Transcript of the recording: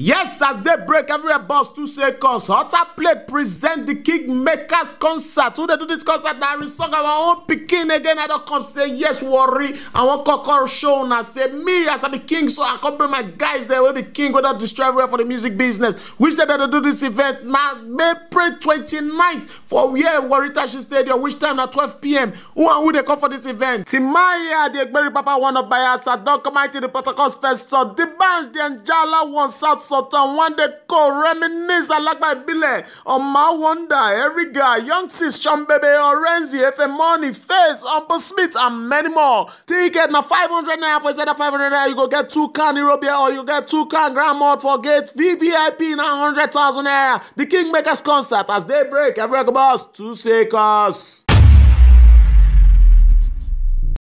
Yes, as they break every boss to say cause Hotter Plate present the king makers concert. Who they do this concert? Now song our own picking again. I don't come say yes, worry. I want cocker show now. Say me as I be king, so I come bring my guys there with be king without destroy everywhere for the music business. Which day they do this event? Now May 29th for here Waritashi Stadium. Which time At 12 p.m. Who and who they come for this event? Timaya, the Egberi Papa, one of Bayasa, Don Kamaiti, the Protocols First So the bunch, the Njala, one South sọ̀tàn wande co reminisce alágbà ìbílẹ̀ ọ̀ma wonder eriga young sis sambebe orenzi efemoni face humble smith and many more ticket na five hundred naira for inside five hundred naira you go get two can irobia or you get two can grand for gate vvip na hundred thousand naira the kingmakers concert as day break every bus two seconds.